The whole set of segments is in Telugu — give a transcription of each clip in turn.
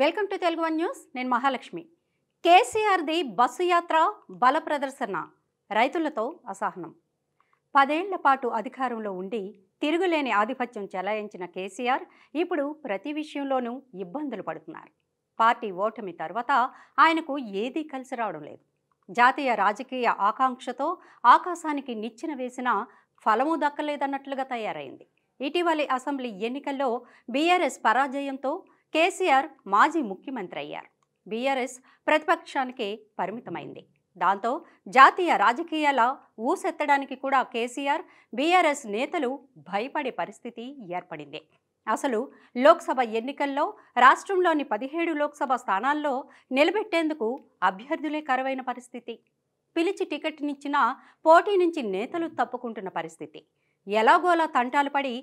welcome to Telugu one news నేను మహాలక్ష్మి కేసీఆర్ది బస్సు యాత్ర బల ప్రదర్శన రైతులతో అసహనం పదేళ్ల పాటు అధికారంలో ఉండి తిరుగులేని ఆధిపత్యం చెలాయించిన కేసీఆర్ ఇప్పుడు ప్రతి విషయంలోనూ ఇబ్బందులు పడుతున్నారు పార్టీ ఓటమి తర్వాత ఆయనకు ఏదీ కలిసి రావడం లేదు జాతీయ రాజకీయ ఆకాంక్షతో ఆకాశానికి నిచ్చెన వేసిన ఫలము దక్కలేదన్నట్లుగా తయారైంది ఇటీవలి అసెంబ్లీ ఎన్నికల్లో బీఆర్ఎస్ పరాజయంతో కేసీఆర్ మాజీ ముఖ్యమంత్రి అయ్యారు బీఆర్ఎస్ ప్రతిపక్షానికి పరిమితమైంది దాంతో జాతీయ రాజకీయాల ఊసెత్తడానికి కూడా కేసీఆర్ బీఆర్ఎస్ నేతలు భయపడే పరిస్థితి ఏర్పడింది అసలు లోక్సభ ఎన్నికల్లో రాష్ట్రంలోని పదిహేడు లోక్సభ స్థానాల్లో నిలబెట్టేందుకు అభ్యర్థులే కరువైన పరిస్థితి పిలిచి టికెట్నిచ్చిన పోటీ నుంచి నేతలు తప్పుకుంటున్న పరిస్థితి ఎలాగోలా తంటాలు పడి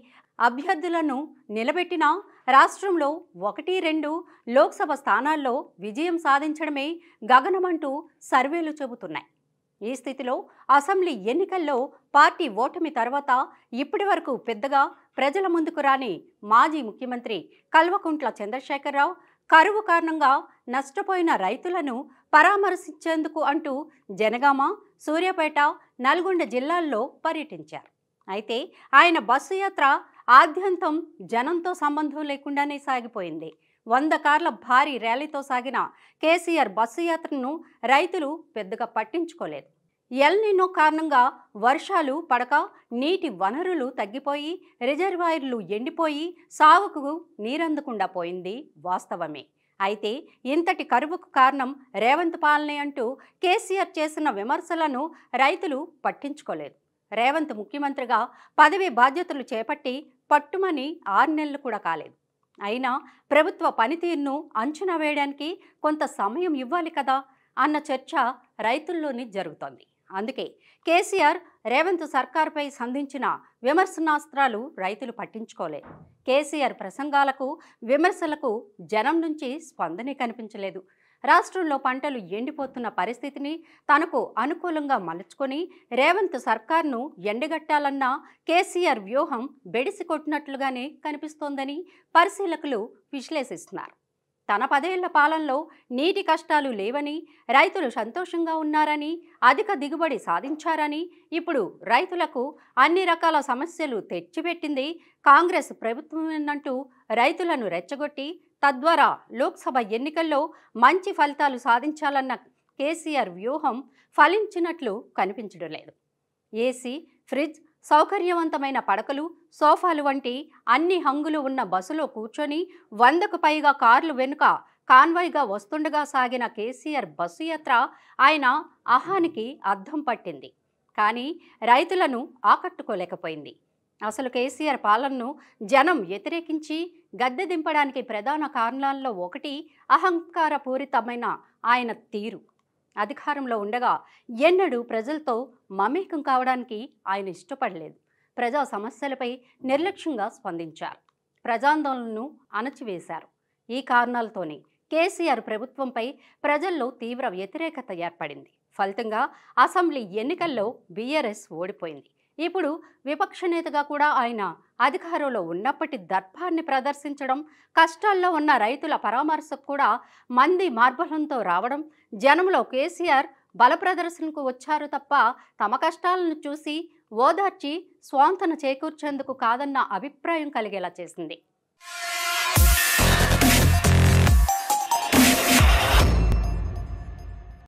అభ్యర్థులను నిలబెట్టినా రాష్ట్రంలో ఒకటి రెండు లోక్సభ స్థానాల్లో విజయం సాధించడమే గగనమంటూ సర్వేలు చెబుతున్నాయి ఈ స్థితిలో అసెంబ్లీ ఎన్నికల్లో పార్టీ ఓటమి తర్వాత ఇప్పటి వరకు పెద్దగా ప్రజల ముందుకు రాని మాజీ ముఖ్యమంత్రి కల్వకుంట్ల చంద్రశేఖరరావు కరువు కారణంగా నష్టపోయిన రైతులను పరామర్శించేందుకు అంటూ జనగామ సూర్యాపేట నల్గొండ జిల్లాల్లో పర్యటించారు అయితే ఆయన బస్సు యాత్ర ఆద్యంతం జనంతో సంబంధం లేకుండానే సాగిపోయింది వంద కార్ల భారీ ర్యాలీతో సాగిన కేసీఆర్ బస్సు యాత్రను రైతులు పెద్దగా పట్టించుకోలేదు ఎల్నినో కారణంగా వర్షాలు పడక నీటి వనరులు తగ్గిపోయి రిజర్వాయర్లు ఎండిపోయి సాగుకు నీరందకుండా పోయింది వాస్తవమే అయితే ఇంతటి కరువుకు కారణం రేవంత్ పాలనే అంటూ కేసీఆర్ చేసిన విమర్శలను రైతులు పట్టించుకోలేదు రేవంత్ ముఖ్యమంత్రిగా పదవి బాధ్యతలు చేపట్టి పట్టుమని ఆరు నెలలు కూడా కాలేదు అయినా ప్రభుత్వ పనితీరును అంచనా వేయడానికి కొంత సమయం ఇవ్వాలి కదా అన్న చర్చ రైతుల్లోని జరుగుతోంది అందుకే కేసీఆర్ రేవంత్ సర్కార్పై సంధించిన విమర్శనాస్త్రాలు రైతులు పట్టించుకోలేదు కేసీఆర్ ప్రసంగాలకు విమర్శలకు జనం నుంచి స్పందనే కనిపించలేదు రాష్ట్రంలో పంటలు ఎండిపోతున్న పరిస్థితిని తనకు అనుకూలంగా మలుచుకొని రేవంత్ సర్కార్ను ఎండగట్టాలన్న కేసీఆర్ వ్యూహం బెడిసి కొట్టినట్లుగానే కనిపిస్తోందని పరిశీలకులు విశ్లేషిస్తున్నారు తన పదేళ్ల పాలనలో నీటి కష్టాలు లేవని రైతులు సంతోషంగా ఉన్నారని అధిక దిగుబడి సాధించారని ఇప్పుడు రైతులకు అన్ని రకాల సమస్యలు తెచ్చిపెట్టింది కాంగ్రెస్ ప్రభుత్వమేనంటూ రైతులను రెచ్చగొట్టి తద్వారా లోక్సభ ఎన్నికల్లో మంచి ఫలితాలు సాధించాలన్న కేసీఆర్ వ్యూహం ఫలించినట్లు కనిపించడం లేదు ఏసీ ఫ్రిడ్జ్ సౌకర్యవంతమైన పడకలు సోఫాలు వంటి అన్ని హంగులు ఉన్న బస్సులో కూర్చొని వందకు పైగా కార్లు వెనుక కాన్వాయ్గా వస్తుండగా సాగిన కేసీఆర్ బస్సు యాత్ర ఆయన అహానికి అద్దం పట్టింది కానీ రైతులను ఆకట్టుకోలేకపోయింది అసలు కేసీఆర్ పాలనను జనం వ్యతిరేకించి గద్దె దింపడానికి ప్రధాన కారణాల్లో ఒకటి అహంకారపూరితమైన ఆయన తీరు అధికారంలో ఉండగా ఎన్నడూ ప్రజలతో మమేకం కావడానికి ఆయన ఇష్టపడలేదు ప్రజా సమస్యలపై నిర్లక్ష్యంగా స్పందించారు ప్రజాందోళనను అణచివేశారు ఈ కారణాలతోనే కేసీఆర్ ప్రభుత్వంపై ప్రజల్లో తీవ్ర వ్యతిరేకత ఏర్పడింది ఫలితంగా అసెంబ్లీ ఎన్నికల్లో బీఆర్ఎస్ ఓడిపోయింది ఇప్పుడు విపక్ష నేతగా కూడా ఆయన అధికారంలో ఉన్నప్పటి దర్భాన్ని ప్రదర్శించడం కష్టాల్లో ఉన్న రైతుల పరామర్శకు కూడా మంది మార్బలంతో రావడం జనంలో కేసీఆర్ బల ప్రదర్శనకు వచ్చారు తప్ప తమ కష్టాలను చూసి ఓదార్చి స్వాంతన చేకూర్చేందుకు కాదన్న అభిప్రాయం కలిగేలా చేసింది